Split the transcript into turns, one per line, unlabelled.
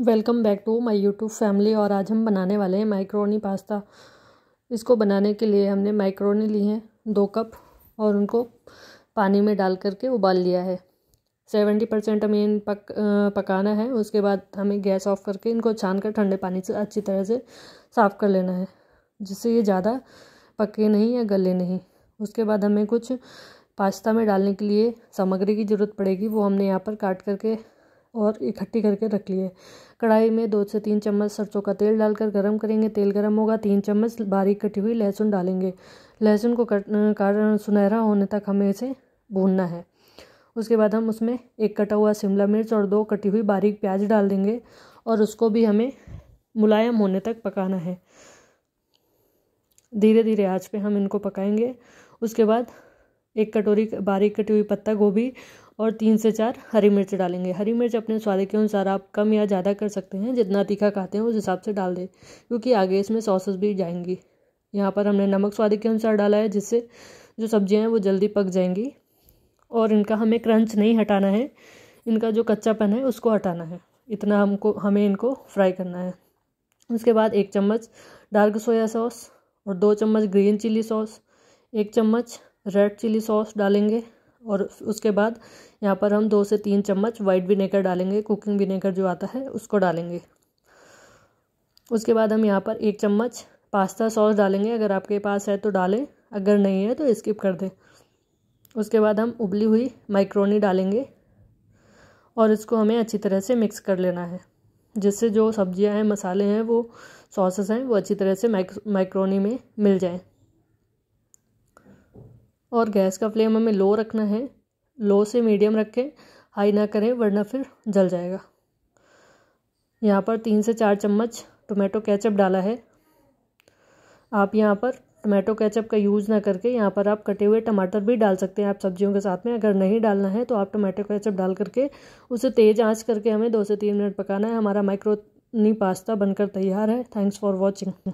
welcome back to my YouTube family और आज हम बनाने वाले हैं माइक्रोनी पास्ता इसको बनाने के लिए हमने माइक्रोनी ली हैं दो कप और उनको पानी में डाल करके उबाल लिया है सेवेंटी परसेंट हमें इन पक पकाना है उसके बाद हमें गैस ऑफ करके इनको छान कर ठंडे पानी से अच्छी तरह से साफ़ कर लेना है जिससे ये ज़्यादा पके नहीं या गले नहीं उसके बाद हमें कुछ पास्ता में डालने के लिए सामग्री की ज़रूरत पड़ेगी वो हमने यहाँ पर काट करके और इकट्ठी करके रख लिए कढ़ाई में दो से तीन चम्मच सरसों का तेल डालकर गरम करेंगे तेल गरम होगा तीन चम्मच बारीक कटी हुई लहसुन डालेंगे लहसुन को कट का सुनहरा होने तक हमें इसे भूनना है उसके बाद हम उसमें एक कटा हुआ शिमला मिर्च और दो कटी हुई बारीक प्याज डाल देंगे और उसको भी हमें मुलायम होने तक पकाना है धीरे धीरे आँच पर हम इनको पकाएंगे उसके बाद एक कटोरी बारीक कटी हुई पत्ता गोभी और तीन से चार हरी मिर्च डालेंगे हरी मिर्च अपने स्वाद के अनुसार आप कम या ज़्यादा कर सकते हैं जितना तीखा खाते हैं उस हिसाब से डाल दें क्योंकि आगे इसमें सॉसेस भी जाएंगी यहाँ पर हमने नमक स्वाद के अनुसार डाला है जिससे जो सब्जियाँ हैं वो जल्दी पक जाएंगी और इनका हमें क्रंच नहीं हटाना है इनका जो कच्चापन है उसको हटाना है इतना हमको हमें इनको फ्राई करना है उसके बाद एक चम्मच डार्क सोया सॉस और दो चम्मच ग्रीन चिली सॉस एक चम्मच रेड चिली सॉस डालेंगे और उसके बाद यहाँ पर हम दो से तीन चम्मच वाइट विनेगर डालेंगे कुकिंग विनेगर जो आता है उसको डालेंगे उसके बाद हम यहाँ पर एक चम्मच पास्ता सॉस डालेंगे अगर आपके पास है तो डालें अगर नहीं है तो स्किप कर दें उसके बाद हम उबली हुई माइक्रोनी डालेंगे और इसको हमें अच्छी तरह से मिक्स कर लेना है जिससे जो सब्जियां हैं मसाले हैं वो सॉसेस हैं वो अच्छी तरह से माइक्रोनी में मिल जाएं और गैस का फ्लेम हमें लो रखना है लो से मीडियम रखें हाई ना करें वरना फिर जल जाएगा यहाँ पर तीन से चार चम्मच टोमेटो केचप डाला है आप यहाँ पर टोमेटो केचप का यूज़ ना करके यहाँ पर आप कटे हुए टमाटर भी डाल सकते हैं आप सब्जियों के साथ में अगर नहीं डालना है तो आप टोमेटो केचप डाल करके उसे तेज़ आंच करके हमें दो से तीन मिनट पकाना है हमारा माइक्रोनी पास्ता बनकर तैयार है थैंक्स फॉर वॉचिंग